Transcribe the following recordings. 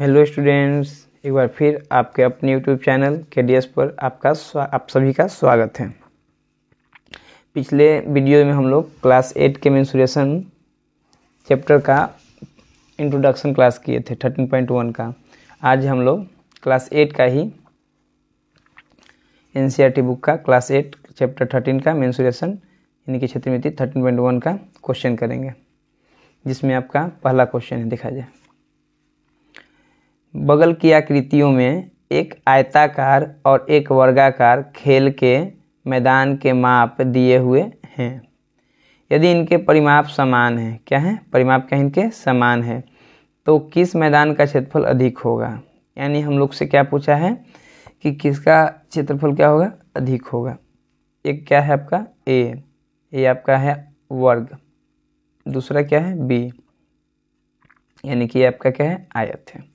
hello students एक बार फिर आपके अपने यूट्यूब चैनल के डी एस पर आपका आप सभी का स्वागत है पिछले वीडियो में हम लोग क्लास एट के मैंसुरेशन चैप्टर का इंट्रोडक्शन क्लास किए थे थर्टीन पॉइंट वन का आज हम लोग क्लास एट का ही एन बुक e का क्लास एट चैप्टर थर्टीन का मैंसुरेशन यानी कि क्षेत्र में थर्टीन पॉइंट वन का क्वेश्चन करेंगे जिसमें आपका पहला क्वेश्चन है दिखा जाए बगल की आकृतियों में एक आयताकार और एक वर्गाकार खेल के मैदान के माप दिए हुए हैं यदि इनके परिमाप समान हैं क्या है परिमाप क्या इनके समान है तो किस मैदान का क्षेत्रफल अधिक होगा यानी हम लोग से क्या पूछा है कि किसका क्षेत्रफल क्या होगा अधिक होगा एक क्या है आपका ए ये आपका है वर्ग दूसरा क्या है बी यानी कि आपका क्या है आयत है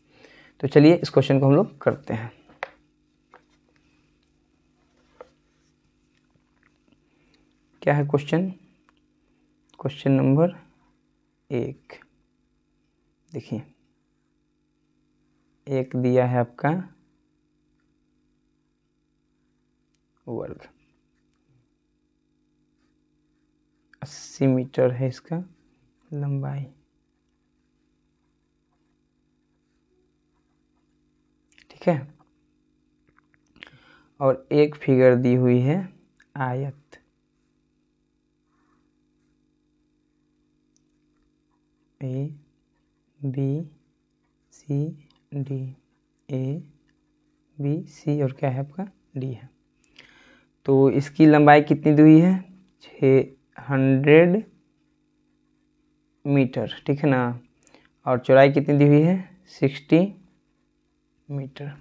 तो चलिए इस क्वेश्चन को हम लोग करते हैं क्या है क्वेश्चन क्वेश्चन नंबर एक देखिए एक दिया है आपका वर्ग अस्सी मीटर है इसका लंबाई ठीक है और एक फिगर दी हुई है आयत A B C D A B C और क्या है आपका डी है तो इसकी लंबाई कितनी दी हुई है छ हंड्रेड मीटर ठीक है ना और चौड़ाई कितनी दी हुई है सिक्सटी मीटर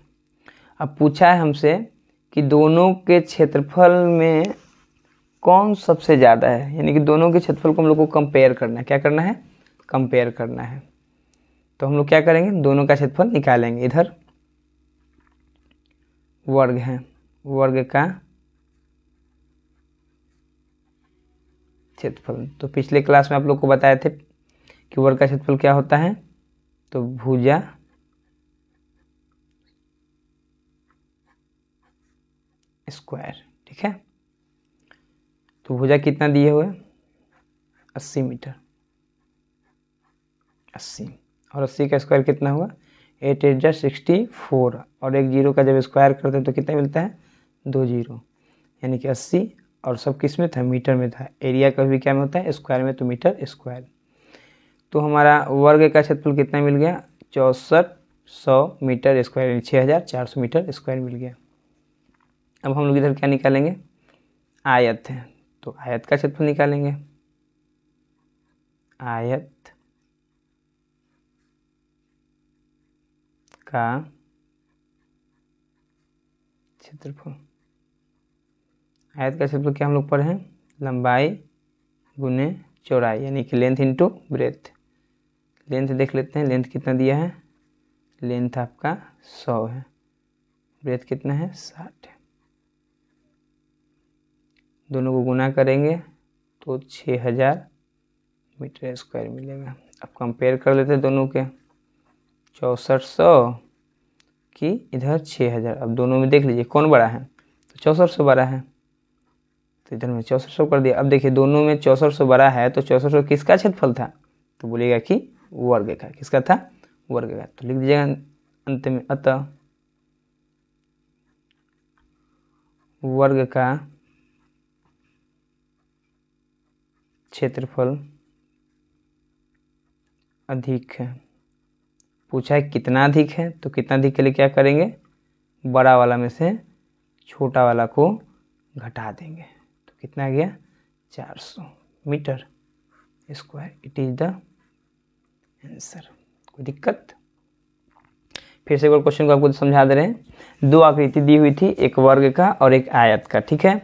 अब पूछा है हमसे कि दोनों के क्षेत्रफल में कौन सबसे ज़्यादा है यानी कि दोनों के क्षेत्रफल को हम लोग को कंपेयर करना है क्या करना है कंपेयर करना है तो हम लोग क्या करेंगे दोनों का क्षेत्रफल निकालेंगे इधर वर्ग है वर्ग का क्षेत्रफल तो पिछले क्लास में आप लोग को बताए थे कि वर्ग का क्षेत्रफल क्या होता है तो भुजा स्क्वायर ठीक है तो भुजा कितना दिए हुए अस्सी मीटर अस्सी और अस्सी का स्क्वायर कितना हुआ एट एट जै सिक्सटी फोर और एक जीरो का जब स्क्वायर करते हैं तो कितना मिलता है दो जीरो यानी कि अस्सी और सब किस में था मीटर में था एरिया का भी क्या में होता है स्क्वायर में तो मीटर स्क्वायर तो हमारा वर्ग का क्षेत्रफल कितना मिल गया चौंसठ सौ मीटर स्क्वायर छः हज़ार चार सौ मीटर स्क्वायर मिल गया अब हम लोग इधर क्या निकालेंगे आयत है तो आयत का क्षेत्रफल निकालेंगे आयत का क्षेत्रफल आयत का क्षेत्रफल क्या हम लोग पढ़े हैं लंबाई गुने चौड़ाई यानी कि लेंथ इंटू ब्रेथ लेंथ देख लेते हैं लेंथ कितना दिया है लेंथ आपका सौ है ब्रेथ कितना है साठ है दोनों को गुना करेंगे तो छः हज़ार मीटर स्क्वायर मिलेगा अब कंपेयर कर लेते हैं दोनों के चौंसठ सौ की इधर छः हज़ार अब दोनों में देख लीजिए कौन बड़ा है तो चौंसठ सौ बड़ा है तो इधर में चौंसठ सौ कर दिया अब देखिए दोनों में चौंसठ सौ बड़ा है तो चौंसठ सौ किसका क्षेत्रफल था तो बोलेगा कि वर्ग का किसका था वर्ग का तो लिख दीजिएगा अंत में अतः वर्ग का क्षेत्रफल अधिक है पूछा है कितना अधिक है तो कितना अधिक के लिए क्या करेंगे बड़ा वाला में से छोटा वाला को घटा देंगे तो कितना गया 400 metre square it is the answer कोई दिक्कत फिर से एक और क्वेश्चन को आपको समझा दे रहे हैं दो आकृति दी हुई थी एक वर्ग का और एक आयत का ठीक है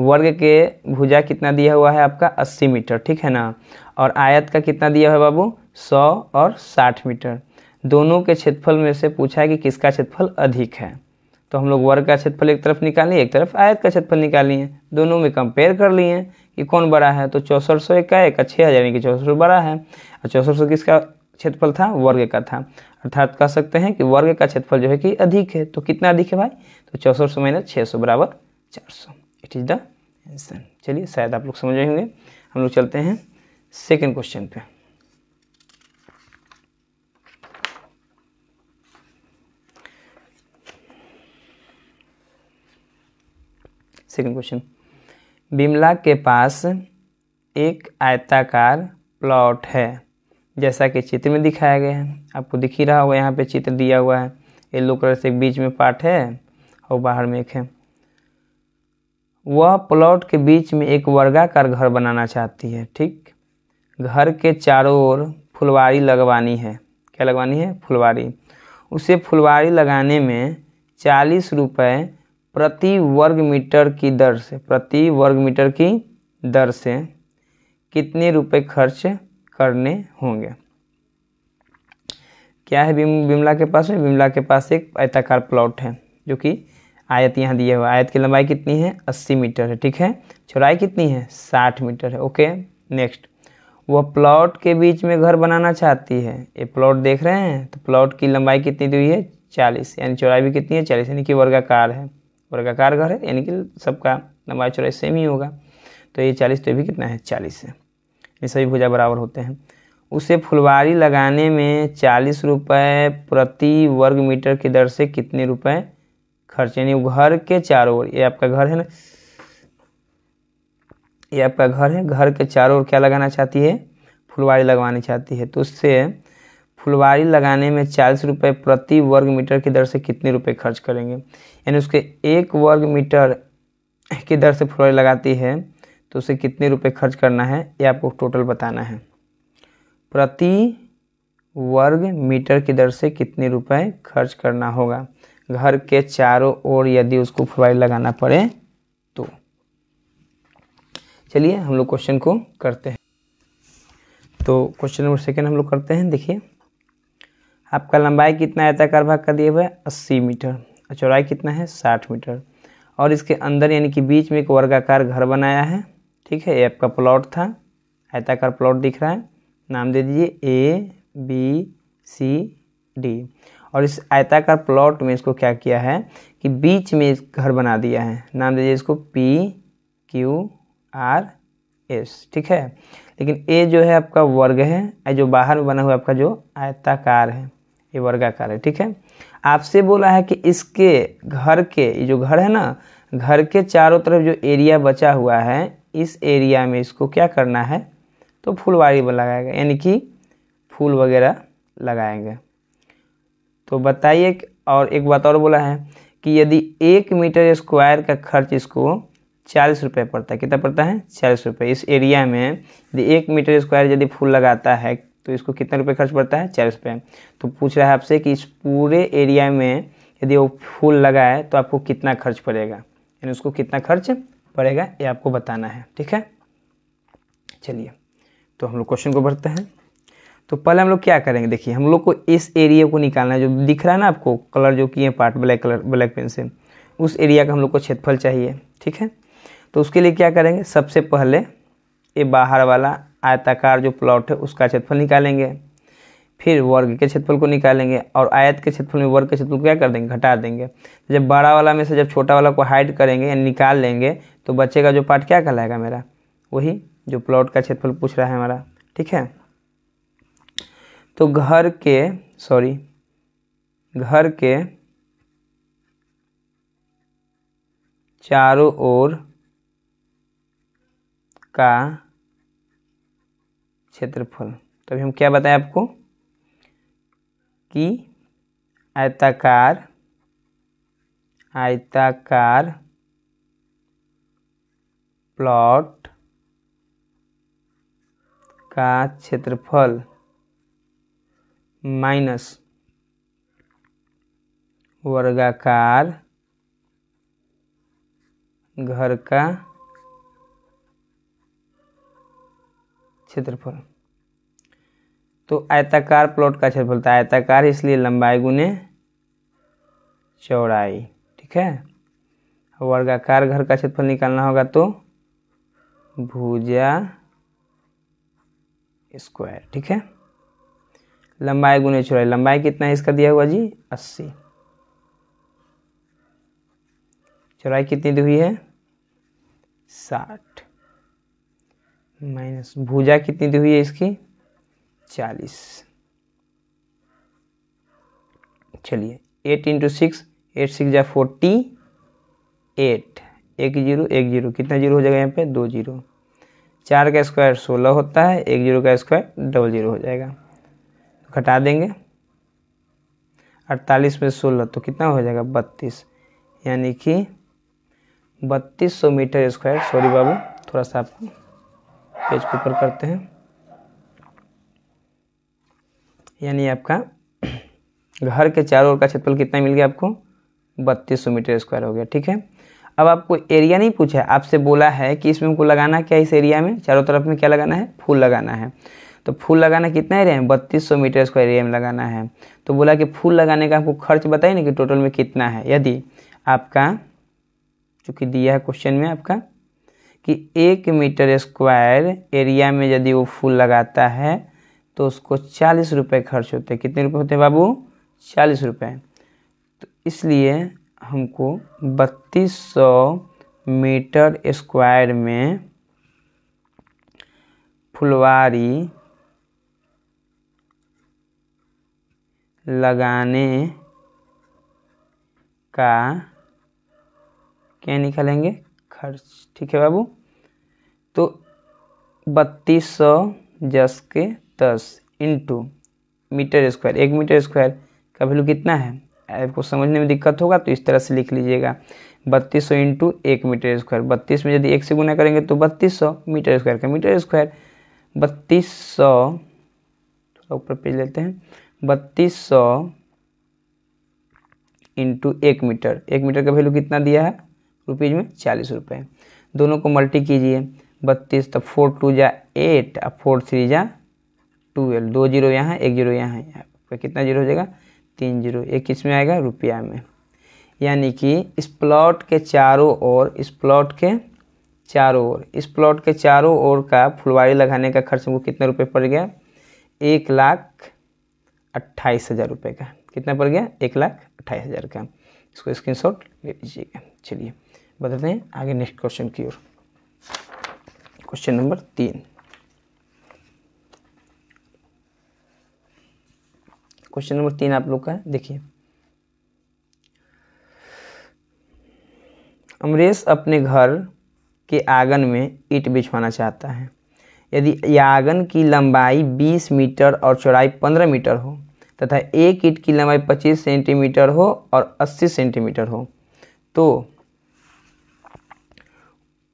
वर्ग के भुजा कितना दिया हुआ है आपका अस्सी मीटर ठीक है ना और आयत का कितना दिया है बाबू सौ और साठ मीटर दोनों के क्षेत्रफल में से पूछा है कि किसका क्षेत्रफल अधिक है तो हम लोग वर्ग का क्षेत्रफल एक तरफ निकालिए एक तरफ आयत का क्षेत्रफल निकालिए दोनों में कंपेयर कर लिए कि कौन बड़ा है तो चौसठ सौ एक का एक छः हज़ार यानी कि चौसठ बड़ा है और चौसठ सौ किसका क्षेत्रफल था वर्ग का था अर्थात कह सकते हैं कि वर्ग का क्षेत्रफल जो है कि अधिक है तो कितना अधिक है भाई तो चौसठ सौ माइनस छः सौ बराबर चार सौ इट इज़ द आंसर चलिए शायद आप लोग समझ रहे होंगे हम लोग चलते हैं सेकेंड क्वेश्चन पे सेकेंड क्वेश्चन बिमला के पास एक आयताकार प्लॉट है जैसा कि चित्र में दिखाया गया है आपको दिख ही रहा होगा यहाँ पे चित्र दिया हुआ है येलो कलर से बीच में पार्ट है और बाहर में एक है वह प्लॉट के बीच में एक वर्गाकार घर बनाना चाहती है ठीक घर के चारों ओर फुलवारी लगवानी है क्या लगवानी है फुलवारी उसे फुलवारी लगाने में चालीस रुपये प्रति वर्ग मीटर की दर से प्रति वर्ग मीटर की दर से कितने रुपए खर्च करने होंगे क्या है विमला के पास विमला के पास एक आयताकार प्लॉट है जो कि आयत यहाँ दिया हुआ आयत की लंबाई कितनी है अस्सी मीटर है ठीक है चौड़ाई कितनी है साठ मीटर है ओके नेक्स्ट वह प्लॉट के बीच में घर बनाना चाहती है ये प्लॉट देख रहे हैं तो प्लॉट की लंबाई कितनी दी हुई है चालीस यानी चौड़ाई भी कितनी है चालीस यानी कि वर्गाकार है वर्गाकार घर है यानी कि सबका लंबाई चौड़ाई सेम ही होगा तो ये चालीस तो ये भी कितना है चालीस है ये सभी भुजा बराबर होते हैं उसे फुलवारी लगाने में चालीस रुपये प्रति वर्ग मीटर की दर से कितने रुपये खर्च यानी घर के चारों ओर ये आपका घर है ना ये आपका घर है घर के चारों ओर क्या लगाना चाहती है फुलवाड़ी लगवानी चाहती है तो उससे फुलवाड़ी लगाने में चालीस रुपये प्रति वर्ग मीटर की दर से कितने रुपए खर्च करेंगे यानी उसके एक वर्ग मीटर की दर से फुलवाड़ी लगाती है तो उसे कितने रुपए खर्च करना है ये आपको टोटल बताना है प्रति वर्ग मीटर की दर से कितने रुपए खर्च करना होगा घर के चारों ओर यदि उसको फुवाई लगाना पड़े तो चलिए हम लोग क्वेश्चन को करते हैं तो क्वेश्चन नंबर सेकेंड हम लोग करते हैं देखिए आपका लंबाई कितना आयताकार भाग का दिया हुआ है अस्सी मीटर और चौड़ाई कितना है साठ मीटर और इसके अंदर यानी कि बीच में एक वर्गाकार घर बनाया है ठीक है ये आपका प्लॉट था आयताकार प्लॉट दिख रहा है नाम दे दीजिए ए बी सी डी और इस आयताकार प्लॉट में इसको क्या किया है कि बीच में घर बना दिया है नाम दीजिए इसको पी क्यू आर एस ठीक है लेकिन ए जो है आपका वर्ग है जो बाहर में बना हुआ आपका जो आयताकार है ये वर्गाकार है ठीक है आपसे बोला है कि इसके घर के ये जो घर है ना घर के चारों तरफ जो एरिया बचा हुआ है इस एरिया में इसको क्या करना है तो फुलवाड़ी लगाएगा यानी कि फूल वगैरह लगाएंगे तो बताइए और एक बात और बोला है कि यदि एक मीटर स्क्वायर का खर्च इसको चालीस रुपये पड़ता है कितना पड़ता है चालीस रुपये इस एरिया में यदि एक मीटर स्क्वायर यदि फूल लगाता है तो इसको कितना रुपये खर्च पड़ता है चालीस रुपये तो पूछ रहा है आपसे कि इस पूरे एरिया में यदि वो फूल लगाए तो आपको कितना खर्च पड़ेगा यानी उसको कितना खर्च पड़ेगा ये आपको बताना है ठीक है चलिए तो हम लोग क्वेश्चन को बढ़ते हैं तो पहले हम लोग क्या करेंगे देखिए हम लोग को इस एरिया को निकालना है जो दिख रहा है ना आपको कलर जो किए part black colour black pen से उस एरिया का हम लोग को क्षेत्रफल चाहिए ठीक है तो उसके लिए क्या करेंगे सबसे पहले ये बाहर वाला आयताकार जो प्लॉट है उसका क्षेत्रफल निकालेंगे फिर वर्ग के क्षेत्रफल को निकालेंगे और आयत के क्षेत्रफल में वर्ग के क्षेत्रफल को क्या कर देंगे घटा देंगे जब बड़ा वाला में से जब छोटा वाला को हाइड करेंगे या निकाल लेंगे तो बच्चे का जो पार्ट क्या कहलाएगा मेरा वही जो प्लॉट का क्षेत्रफल पूछ रहा है हमारा ठीक है तो घर के सॉरी घर के चारों ओर का क्षेत्रफल तो अभी हम क्या बताएं आपको कि आयताकार आयताकार प्लॉट का क्षेत्रफल माइनस वर्गाकार घर का क्षेत्रफल तो आयताकार प्लॉट का क्षेत्रफल था आयताकार इसलिए लंबाई गुने चौड़ाई ठीक है वर्गाकार घर का क्षेत्रफल निकालना होगा तो भुजा स्क्वायर ठीक है लंबाई गुने चौड़ाई लंबाई कितना है इसका दिया हुआ जी अस्सी चौड़ाई कितनी दी हुई है साठ माइनस भुजा कितनी दी हुई है इसकी चालीस चलिए eight into six eight six या फोर्टी एट एक जीरो एक जीरो कितना जीरो हो जाएगा यहाँ पे दो जीरो चार का स्क्वायर सोलह होता है एक जीरो का स्क्वायर डबल जीरो हो जाएगा घटा देंगे अड़तालीस में सोलह तो कितना हो जाएगा बत्तीस यानी कि बत्तीस सौ मीटर स्क्वायर सॉरी बाबू थोड़ा सा आपको पेज के ऊपर करते हैं यानी आपका घर के चारों ओर का क्षेत्रफल कितना मिल गया आपको बत्तीस सौ मीटर स्क्वायर हो गया ठीक है अब आपको एरिया नहीं पूछा है आपसे बोला है कि इसमें हमको लगाना क्या इस एरिया में चारों तरफ में क्या लगाना है फूल लगाना है तो फूल लगाना कितना एरिया में बत्तीस सौ मीटर स्क्वायर एरिया में लगाना है तो बोला कि फूल लगाने का आपको खर्च बताइए ना कि टोटल में कितना है यदि आपका चूँकि दिया है क्वेश्चन में आपका कि एक मीटर स्क्वायर एरिया में यदि वो फूल लगाता है तो उसको चालीस रुपये खर्च होते हैं कितने रुपये होते हैं बाबू चालीस रुपये तो इसलिए हमको बत्तीस सौ मीटर स्क्वायर में फुलवारी लगाने का क्या निकालेंगे खर्च ठीक है बाबू तो बत्तीस सौ जस के दस इंटू मीटर स्क्वायर एक मीटर स्क्वायर का वैल्यू कितना है आपको समझने में दिक्कत होगा तो इस तरह से लिख लीजिएगा बत्तीस सौ इंटू एक मीटर स्क्वायर बत्तीस में यदि एक से गुना करेंगे तो बत्तीस सौ मीटर स्क्वायर का मीटर स्क्वायर बत्तीस सौ थोड़ा ऊपर पेज लेते हैं बत्तीस सौ इंटू एक मीटर एक मीटर का वैल्यू कितना दिया है रुपीज़ में चालीस रुपये दोनों को मल्टी कीजिए बत्तीस तो फोर टू जा एट और फोर थ्री जा टूवेल्व दो जीरो यहाँ एक जीरो यहाँ आपका तो कितना जीरो हो जाएगा तीन जीरो एक किस में आएगा रुपया में यानी कि इस प्लॉट के चारों ओर इस प्लॉट के चारों ओर इस प्लॉट के चारों ओर का फुलवाड़ी लगाने का खर्च हमको कितने रुपए पड़ गया एक लाख अट्ठाईस हज़ार रुपये का कितना पड़ गया एक लाख अट्ठाईस हज़ार का इसको स्क्रीन शॉट ले लीजिएगा चलिए बताते हैं आगे नेक्स्ट क्वेश्चन की ओर क्वेश्चन नंबर तीन क्वेश्चन नंबर तीन आप लोग का देखिए अमरीश अपने घर के आंगन में ईट बिछवाना चाहता है यदि यागन की लंबाई 20 मीटर और चौड़ाई 15 मीटर हो तथा एक ईट की लंबाई 25 सेंटीमीटर हो और 80 सेंटीमीटर हो तो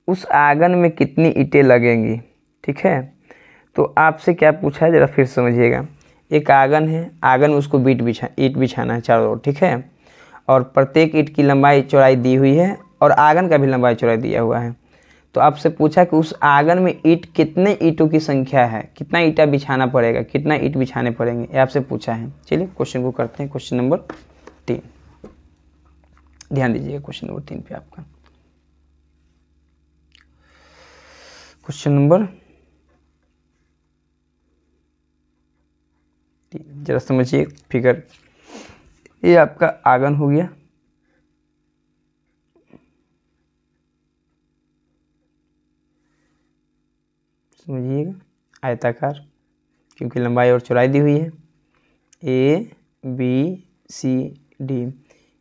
उस आंगन में कितनी ईटें लगेंगी ठीक है तो आपसे क्या पूछा है ज़रा फिर समझिएगा एक आंगन है आंगन में उसको बीट बिछा ईट बिछाना है चारों ओर ठीक है और प्रत्येक ईट की लंबाई चौड़ाई दी हुई है और आंगन का भी लंबाई चौड़ाई दिया हुआ है तो आपसे पूछा कि उस आंगन में ईट कितने ईटों की संख्या है कितना ईटा बिछाना पड़ेगा कितना ईट बिछाने पड़ेंगे ये आपसे पूछा है चलिए क्वेश्चन को करते हैं क्वेश्चन नंबर तीन ध्यान दीजिएगा क्वेश्चन नंबर तीन पे आपका क्वेश्चन नंबर जरा समझिए फिगर ये आपका आंगन हो गया समझिएगा आयताकार क्योंकि लंबाई और चौड़ाई दी हुई है ए बी सी डी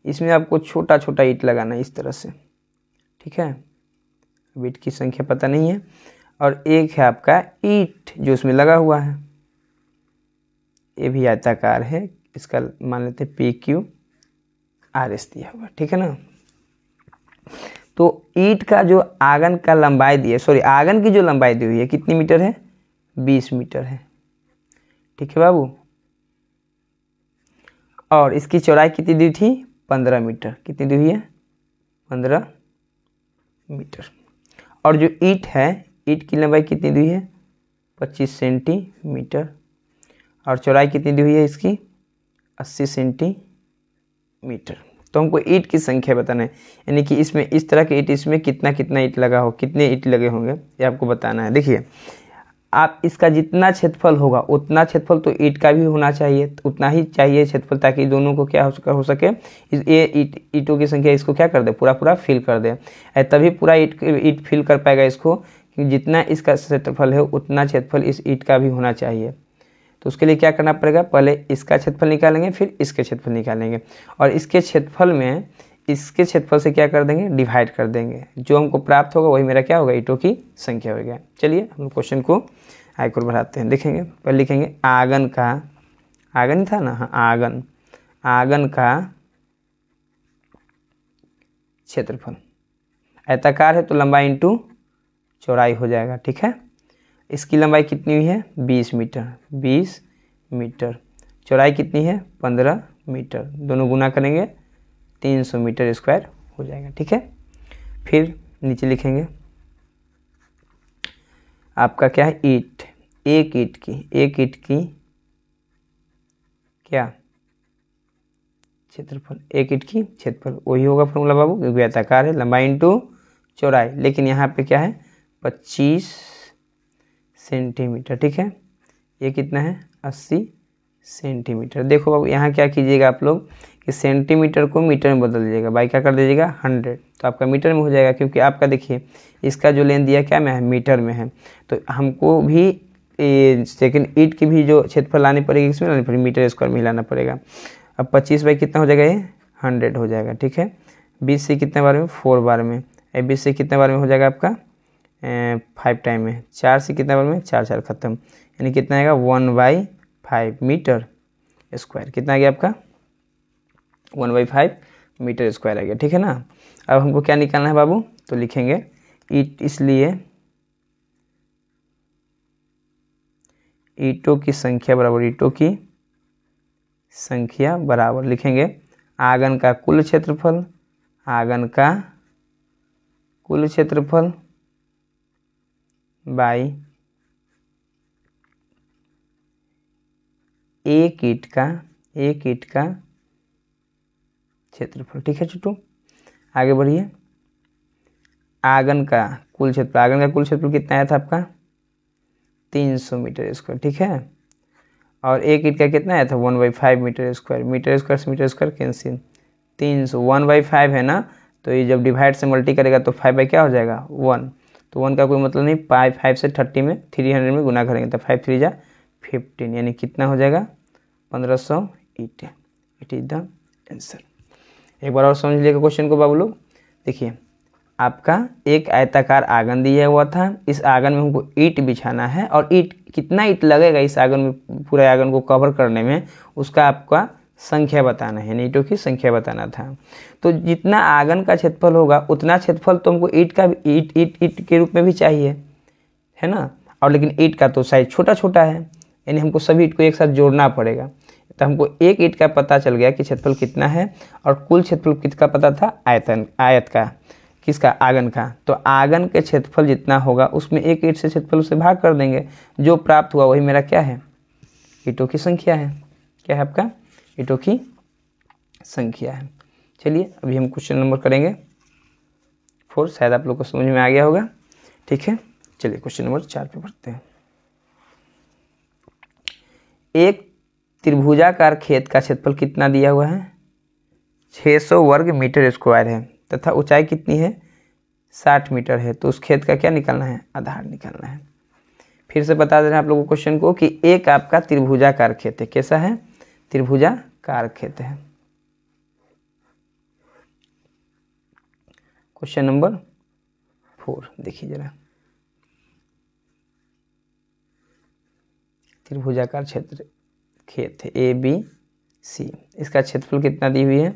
इसमें आपको छोटा छोटा ईट लगाना है इस तरह से ठीक है अब ईट की संख्या पता नहीं है और एक है आपका ईट जो उसमें लगा हुआ है ये भी आयताकार है इसका मान लेते हैं पी क्यू आर एस दिया हुआ ठीक है ना तो ईट का जो आंगन का लंबाई दी है सॉरी आंगन की जो लंबाई दी हुई है कितनी मीटर है बीस मीटर है ठीक है बाबू और इसकी चौड़ाई कितनी दी थी पंद्रह मीटर कितनी दी हुई है पंद्रह मीटर और जो ईट है ईट की लंबाई कितनी दी हुई है पच्चीस सेंटीमीटर और चौड़ाई कितनी दी हुई है इसकी अस्सी सेंटीमीटर तो हमको ईट की संख्या बताना है यानी कि इसमें इस तरह के ईट इसमें कितना कितना ईट लगा हो कितने ईट लगे होंगे ये आपको बताना है देखिए आप इसका जितना क्षेत्रफल होगा उतना क्षेत्रफल तो ईट का भी होना चाहिए तो उतना ही चाहिए क्षेत्रफल ताकि दोनों को क्या हो सके ये ईट ईटों की संख्या इसको क्या कर दे पूरा पूरा फिल कर दे तभी पूरा ईट ईट फिल कर पाएगा इसको जितना इसका क्षेत्रफल है उतना क्षेत्रफल इस ईट का भी होना चाहिए तो उसके लिए क्या करना पड़ेगा पहले इसका क्षेत्रफल निकालेंगे फिर इसके क्षेत्रफल निकालेंगे और इसके क्षेत्रफल में इसके क्षेत्रफल से क्या कर देंगे डिवाइड कर देंगे जो हमको प्राप्त होगा वही मेरा क्या होगा ईटों की संख्या हो गया चलिए हम क्वेश्चन को आयकुर बढ़ाते हैं देखेंगे पहले लिखेंगे आंगन का आंगन था ना हाँ आंगन आंगन का क्षेत्रफल आयताकार है तो लंबाई इंटू चौड़ाई हो जाएगा ठीक है इसकी लंबाई कितनी हुई है बीस मीटर बीस मीटर चौड़ाई कितनी है पंद्रह मीटर दोनों गुना करेंगे तीन सौ मीटर स्क्वायर हो जाएगा ठीक है फिर नीचे लिखेंगे आपका क्या है ईट एक ईट की एक ईट की क्या क्षेत्रफल एक ईट की क्षेत्रफल वही होगा फॉर्मूला बाबू व्यताकार है लंबाई इंटू चौड़ाई लेकिन यहाँ पे क्या है पच्चीस सेंटीमीटर ठीक है ये कितना है अस्सी सेंटीमीटर देखो बाबू यहाँ क्या कीजिएगा आप लोग कि सेंटीमीटर को मीटर में बदल दीजिएगा बाई क्या कर दीजिएगा हंड्रेड तो आपका मीटर में हो जाएगा क्योंकि आपका देखिए इसका जो लेन दिया क्या मैं है मीटर में है तो हमको भी सेकेंड ईट की भी जो क्षेत्रफल लानी पड़ेगी इसमें लानी पड़ेगी मीटर स्क्वायर में लाना पड़ेगा अब पच्चीस बाई कितना हो जाएगा ये हंड्रेड हो जाएगा ठीक है बीस से कितने बार में फोर बार में बीस से कितने बार में हो जाएगा आपका फाइव टाइम में चार से कितना बार में चार चार खत्म यानी कितना आएगा one by five metre square कितना आ गया आपका one by five metre square आ गया ठीक है ना अब हमको क्या निकालना है बाबू तो लिखेंगे ईट इसलिए ईटों की संख्या बराबर ईटों की संख्या बराबर लिखेंगे आंगन का कुल क्षेत्रफल आंगन का कुल क्षेत्रफल बाई एक ईट का एक ईट का क्षेत्रफल ठीक है छोटू आगे बढ़िए आंगन का कुल क्षेत्रफल आंगन का कुल क्षेत्रफल कितना आया था आपका तीन सौ मीटर स्क्वायर ठीक है और एक ईट का कितना आया था one by five metre square metre square से मीटर स्क्वायर कैंसिल तीन सौ वन बाई फाइव है ना तो ये जब डिवाइड से मल्टी करेगा तो फाइव बाई क्या हो जाएगा वन तो वन का कोई मतलब नहीं पाई फाइव से थर्टी में थ्री हंड्रेड में गुना करेंगे तो फाइव थ्री जा फिफ्टीन यानी कितना हो जाएगा पंद्रह सौ it it is the answer एक बार और समझ लीजिएगा क्वेश्चन को बाबू लोग देखिए आपका एक आयताकार आंगन दिया हुआ था इस आंगन में हमको ईट बिछाना है और ईट कितना ईट लगेगा इस आंगन में पूरे आंगन को कवर करने में उसका आपका संख्या बताना है ईंटों की संख्या बताना था तो जितना आंगन का क्षेत्रफल होगा उतना क्षेत्रफल तो हमको ईट का ईट ईट ईट के रूप में भी चाहिए है ना और लेकिन ईट का तो साइज छोटा छोटा है यानी हमको सभी ईट को एक साथ जोड़ना पड़ेगा तो हमको एक ईट का पता चल गया कि क्षेत्रफल कितना है और कुल क्षेत्रफल कितना पता था आयतन आयत का किसका आंगन का तो आंगन के क्षेत्रफल जितना होगा उसमें एक ईट से क्षेत्रफल उसे भाग कर देंगे जो प्राप्त हुआ वही मेरा क्या है ईटों की संख्या है क्या है आपका ईटों की संख्या है चलिए अभी हम क्वेश्चन नंबर करेंगे फोर शायद आप लोग को समझ में आ गया होगा ठीक है चलिए क्वेश्चन नंबर चार पे पढ़ते हैं एक त्रिभुजाकार खेत का क्षेत्रफल कितना दिया हुआ है 600 वर्ग मीटर स्क्वायर है तथा ऊंचाई कितनी है 60 मीटर है तो उस खेत का क्या निकालना है आधार निकालना है फिर से बता दे रहे हैं आप लोगों को क्वेश्चन को कि एक आपका त्रिभुजाकार खेत है कैसा है त्रिभुजाकार खेत है क्वेश्चन नंबर फोर देखिए जरा त्रिभुजाकार क्षेत्र खेत ए बी सी इसका क्षेत्रफल कितना दी हुई है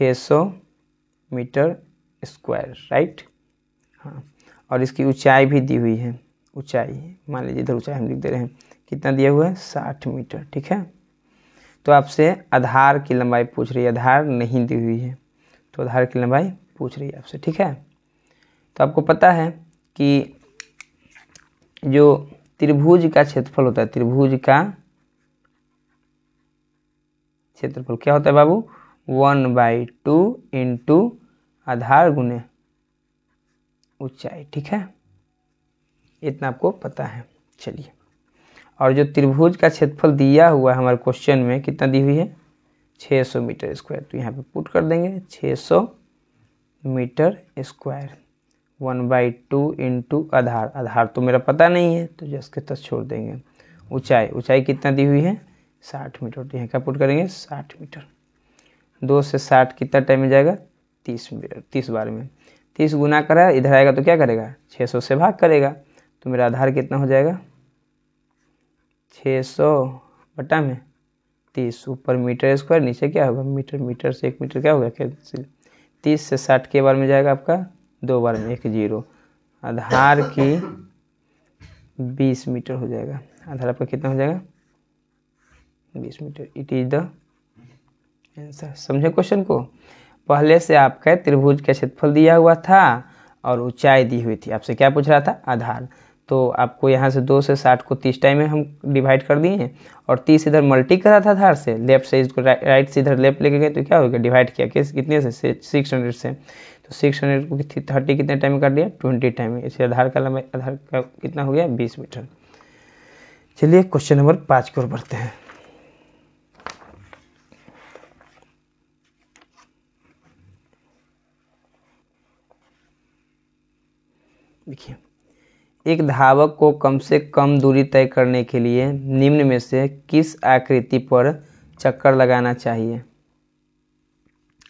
600 मीटर स्क्वायर राइट हाँ और इसकी ऊंचाई भी दी हुई है ऊंचाई मान लीजिए इधर ऊंचाई हम लिख दे रहे हैं कितना दिया हुआ है साठ मीटर ठीक है तो आपसे आधार की लंबाई पूछ रही है आधार नहीं दी हुई है तो आधार की लंबाई पूछ रही है आपसे ठीक है तो आपको पता है कि जो त्रिभुज का क्षेत्रफल होता है त्रिभुज का क्षेत्रफल क्या होता है बाबू वन बाई टू इंटू आधार गुने ऊंचाई ठीक है इतना आपको पता है चलिए और जो त्रिभुज का क्षेत्रफल दिया हुआ है हमारे क्वेश्चन में कितना दी हुई है 600 मीटर स्क्वायर तो यहाँ पे पुट कर देंगे 600 metre square one by two into आधार आधार तो मेरा पता नहीं है तो जस के तस छोड़ देंगे ऊंचाई ऊंचाई कितना दी हुई है 60 मीटर तो यहाँ क्या पुट करेंगे 60 मीटर दो से 60 कितना टाइम में जाएगा 30 मीटर 30 बार में 30 गुना करा इधर आएगा तो क्या करेगा 600 से भाग करेगा तो मेरा आधार कितना हो जाएगा छः सौ बटा में तीस ऊपर मीटर स्क्वायर नीचे क्या होगा मीटर मीटर से एक मीटर क्या होगा कैंसिल तीस से साठ के बार में जाएगा आपका दो बार में एक जीरो आधार की बीस मीटर हो जाएगा आधार आपका कितना हो जाएगा बीस metre it is the answer समझे क्वेश्चन को पहले से आपका त्रिभुज का क्षेत्रफल दिया हुआ था और ऊंचाई दी हुई थी आपसे क्या पूछ रहा था आधार तो आपको यहाँ से दो से साठ को तीस टाइम में हम डिवाइड कर दिए हैं और तीस इधर मल्टी करा था धार से लेफ्ट से इसको रा, राइट से इधर लेफ्ट लेके गए तो क्या हो गया डिवाइड किया किस कितने से सिक्स हंड्रेड से तो सिक्स हंड्रेड को थर्टी कितने टाइम में कर दिया ट्वेंटी टाइम में इसलिए आधार का लंबाई आधार का कितना हो गया बीस मीटर चलिए क्वेश्चन नंबर पाँच की ओर बढ़ते हैं देखिए एक धावक को कम से कम दूरी तय करने के लिए निम्न में से किस आकृति पर चक्कर लगाना चाहिए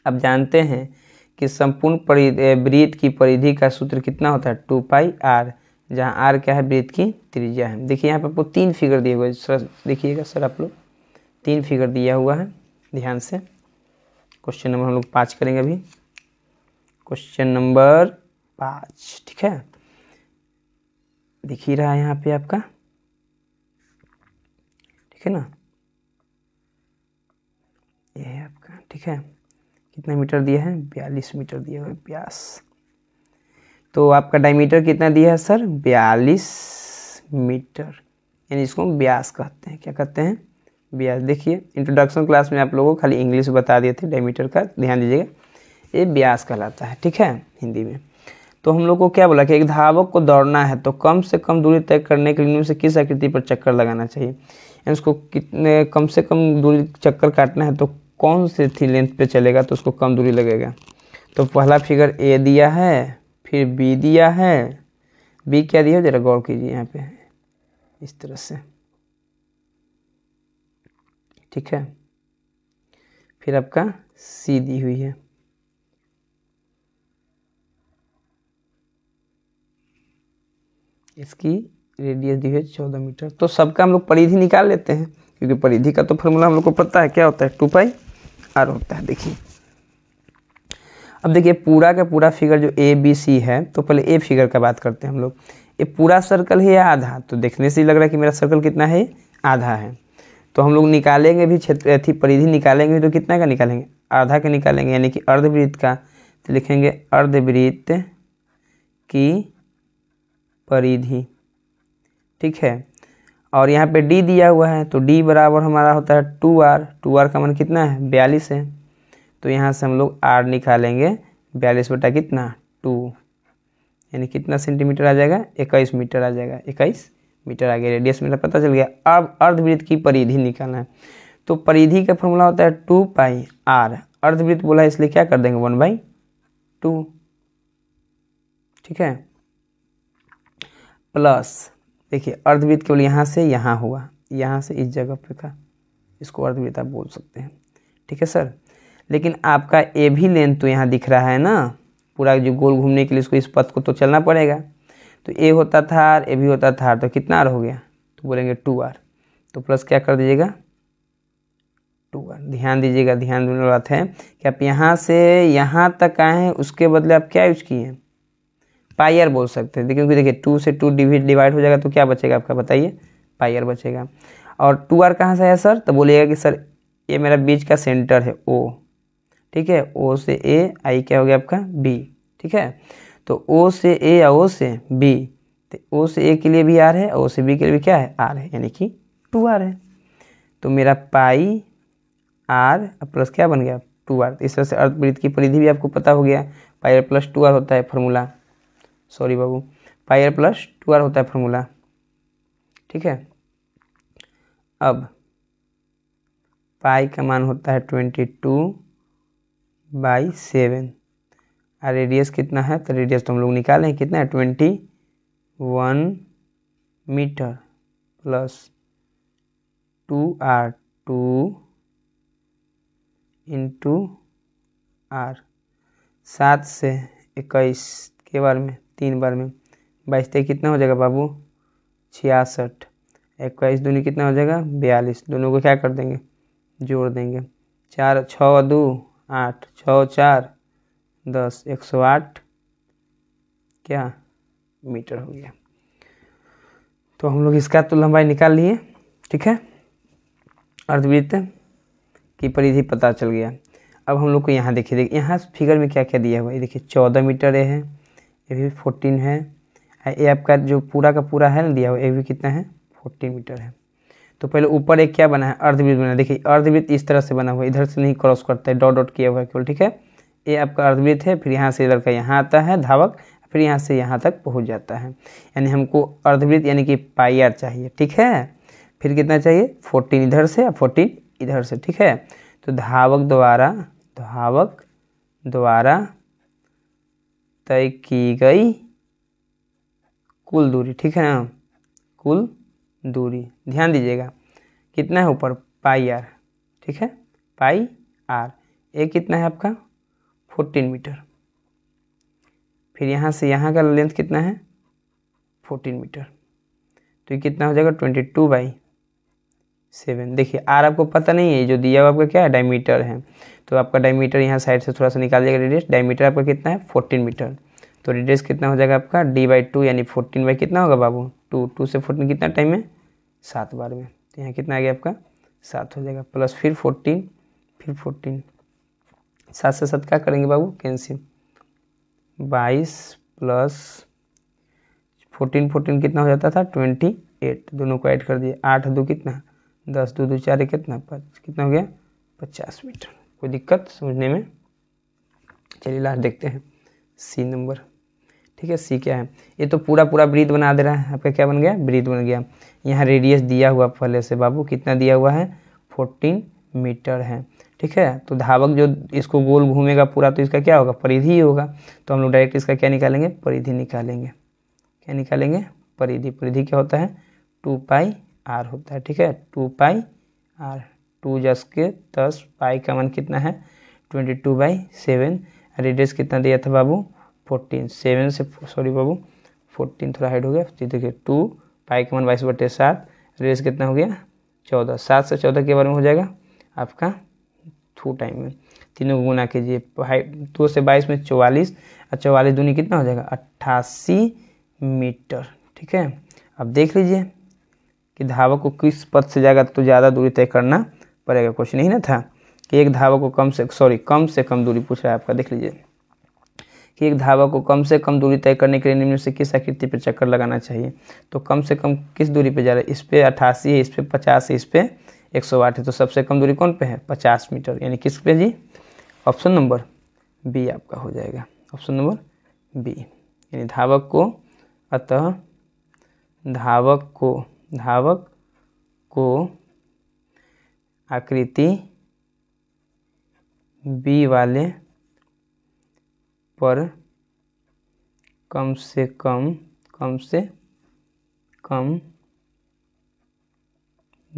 अब जानते हैं कि संपूर्ण वृत्त की परिधि का सूत्र कितना होता है टू पाई आर जहाँ आर क्या है वृत्त की त्रिज्या है देखिए यहाँ पर आपको तीन फिगर दिए हुए सर देखिएगा सर आप लोग तीन फिगर दिया हुआ है ध्यान से क्वेश्चन नंबर हम लोग पाँच करेंगे अभी क्वेश्चन नंबर पाँच ठीक है दिख ही रहा है यहाँ पे आपका ठीक है ना ये है आपका ठीक है कितना मीटर दिया है बयालीस मीटर दिया हुआ है ब्यास तो आपका डायमीटर कितना दिया है सर बयालीस मीटर यानी इसको हम ब्यास कहते हैं क्या कहते हैं ब्यास देखिए इंट्रोडक्शन क्लास में आप लोगों को खाली इंग्लिश बता दिए थे डायमीटर का ध्यान दीजिएगा ये ब्यास कहलाता है ठीक है हिंदी में तो हम लोग को क्या बोला कि एक धावक को दौड़ना है तो कम से कम दूरी तय करने के लिए इनमें से किस आकृति पर चक्कर लगाना चाहिए उसको कितने कम से कम दूरी चक्कर काटना है तो कौन से थी लेंथ पे चलेगा तो उसको कम दूरी लगेगा तो पहला फिगर ए दिया है फिर बी दिया है बी क्या दिया जरा गौर कीजिए यहाँ पे इस तरह से ठीक है फिर आपका सी दी हुई है इसकी रेडियस दी है चौदह मीटर तो सबका हम लोग परिधि निकाल लेते हैं क्योंकि परिधि का तो फॉर्मूला हम लोग को पता है क्या होता है टू पाई आर होता है देखिए अब देखिए पूरा का पूरा फिगर जो ए बी सी है तो पहले ए फिगर का बात करते हैं हम लोग ये पूरा सर्कल है या आधा तो देखने से ही लग रहा है कि मेरा सर्कल कितना है आधा है तो हम लोग निकालेंगे भी क्षेत्र अथी परिधि निकालेंगे तो कितना का निकालेंगे आधा का निकालेंगे यानी कि अर्धवृत्त का तो लिखेंगे अर्धवृत्त की परिधि ठीक है और यहाँ पे डी दिया हुआ है तो डी बराबर हमारा होता है टू आर टू आर का मान कितना है बयालीस है तो यहाँ से हम लोग आर निकालेंगे बयालीस बटा कितना टू यानी कितना सेंटीमीटर आ जाएगा इक्कीस मीटर आ जाएगा इक्कीस मीटर आ गया रेडियस मीटर पता चल गया अब अर्धवृत्त की परिधि निकालना है तो परिधि का फॉर्मूला होता है टू पाई आर अर्धवृत्त बोला है इसलिए क्या कर देंगे वन बाई टू ठीक है प्लस देखिए अर्धवृत्त केवल यहाँ से यहाँ हुआ यहाँ से इस जगह पे था इसको अर्धवृत्त आप बोल सकते हैं ठीक है सर लेकिन आपका ए भी लेंथ तो यहाँ दिख रहा है ना पूरा जो गोल घूमने के लिए इसको इस पथ को तो चलना पड़ेगा तो ए होता था आर ए भी होता था तो कितना आर हो गया तो बोलेंगे टू आर तो प्लस क्या कर दीजिएगा टू आर ध्यान दीजिएगा ध्यान देने बात है कि आप यहाँ से यहाँ तक आए हैं उसके बदले आप क्या यूज किए हैं पायर बोल सकते हैं क्योंकि देखिए टू से टू डिवाइड हो जाएगा तो क्या बचेगा आपका बताइए पायर बचेगा और टू आर कहाँ से है सर तो बोलिएगा कि सर ये मेरा बीच का सेंटर है ओ ठीक है ओ से ए आई क्या हो गया आपका बी ठीक है तो ओ से ए या ओ से बी तो ओ से ए के लिए भी आर है ओ से बी के लिए भी क्या है आर है यानी कि टू आर है तो मेरा पाई आर प्लस क्या बन गया टू आर इस तरह से अर्थवृत्त की परिधि भी आपको पता हो गया pi R plus two R होता है फॉर्मूला सॉरी बाबू pi R plus two R होता है फॉर्मूला ठीक है अब पाई का मान होता है ट्वेंटी टू बाई सेवन और रेडियस कितना है तो रेडियस तो हम लोग निकालें कितना है twenty one metre plus two R two into R सात से इक्कीस के बारे में तीन बार में बाईस तेईस कितना हो जाएगा बाबू छियासठ इक्कीस दूनी कितना हो जाएगा बयालीस दोनों को क्या कर देंगे जोड़ देंगे चार छः दो आठ छः चार दस एक सौ आठ क्या मीटर हो गया तो हम लोग इसका तो लंबाई निकाल लिए ठीक है अर्धवृत्त की परिधि पता चल गया अब हम लोग को यहाँ देखिए देखिए यहाँ फिगर में क्या क्या दिया हुआ है देखिए चौदह मीटर ये है ये भी फोर्टीन है ये आपका जो पूरा का पूरा है ना दिया हुआ ये भी कितना है फोर्टीन मीटर है तो पहले ऊपर एक क्या बना है अर्धवृत्त बना है देखिए अर्धवृत्त इस तरह से बना हुआ है इधर से नहीं क्रॉस करता है डॉट डॉट किया हुआ है केवल ठीक है ये आपका अर्धवृत्त है फिर यहाँ से इधर का यहाँ आता है धावक फिर यहाँ से यहाँ तक पहुँच जाता है यानी हमको अर्धवृत्त यानी कि पाई आर चाहिए ठीक है फिर कितना चाहिए फोर्टीन इधर से और फोर्टीन इधर से ठीक है तो धावक द्वारा धावक द्वारा तय की गई कुल दूरी ठीक है ना कुल दूरी ध्यान दीजिएगा कितना है ऊपर पाई आर ठीक है पाई आर ए कितना है आपका फोर्टीन मीटर फिर यहाँ से यहाँ का लेंथ कितना है फोर्टीन मीटर तो ये कितना हो जाएगा ट्वेंटी टू बाई सेवन देखिए आर आपको पता नहीं है जो दिया हुआ आपका क्या है डायमीटर है तो आपका डायमीटर यहाँ साइड से थोड़ा सा निकाल जाएगा रेडियस डायमीटर आपका कितना है फोर्टीन मीटर तो रेडियस कितना हो जाएगा आपका डी बाई टू यानी फोर्टीन बाई कितना होगा बाबू टू टू से फोर्टीन कितना टाइम है सात बार में तो यहाँ कितना आ गया आपका सात हो जाएगा प्लस फिर फोर्टीन फिर फोर्टीन सात से सात क्या करेंगे बाबू कैंसिल बाईस प्लस फोर्टीन फोर्टीन कितना हो जाता था ट्वेंटी एट दोनों को ऐड कर दिए आठ दो कितना दस दो दो चार कितना पाँच कितना हो गया पचास मीटर कोई दिक्कत समझने में चलिए लास्ट देखते हैं सी नंबर ठीक है सी क्या है ये तो पूरा पूरा ब्रीद बना दे रहा है आपका क्या बन गया ब्रीद बन गया यहाँ रेडियस दिया हुआ पहले से बाबू कितना दिया हुआ है फोर्टीन मीटर है ठीक है तो धावक जो इसको गोल घूमेगा पूरा तो इसका क्या होगा परिधि ही होगा तो हम लोग डायरेक्ट इसका क्या निकालेंगे परिधि निकालेंगे क्या निकालेंगे परिधि परिधि क्या होता है टू पाई आर होता है ठीक है टू पाई आर टू जस के दस पाई का मन कितना है twenty two by seven radius कितना दिया था बाबू फोर्टीन सेवन से सॉरी बाबू फोर्टीन थोड़ा हाइड हो गया जी देखिए टू पाई का मन बाईस बटे सात रेडियस कितना हो गया चौदह सात से चौदह के बारे में हो जाएगा आपका टू टाइम में तीनों को गुना कीजिए दो से बाईस में चौवालीस और चौवालीस दूनी कितना हो जाएगा अट्ठासी मीटर ठीक है अब देख लीजिए कि धावक को किस पद से जाएगा तो ज़्यादा दूरी तय करना पड़ेगा क्वेश्चन नहीं ना था कि एक धावक को कम से सॉरी कम से कम दूरी पूछ रहा है आपका देख लीजिए कि एक धावक को कम से कम दूरी तय करने के लिए निम्न से किस आकृति पर चक्कर लगाना चाहिए तो कम से कम किस दूरी पर जा रहा है इस पर अट्ठासी है इस पर पचास है इस पर एक सौ आठ है तो सबसे कम दूरी कौन पे है पचास मीटर यानी किस पे जी ऑप्शन नंबर बी आपका हो जाएगा ऑप्शन नंबर बी यानी धावक को अतः धावक को धावक को आकृति बी वाले पर कम से कम कम से कम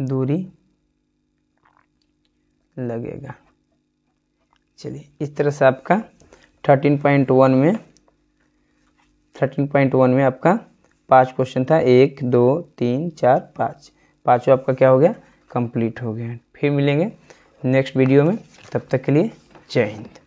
दूरी लगेगा चलिए इस तरह से आपका थर्टीन पॉइंट वन में थर्टीन पॉइंट वन में आपका पांच क्वेश्चन था एक दो तीन चार पाँच पाँचों आपका क्या हो गया कंप्लीट हो गया फिर मिलेंगे नेक्स्ट वीडियो में तब तक के लिए जय हिंद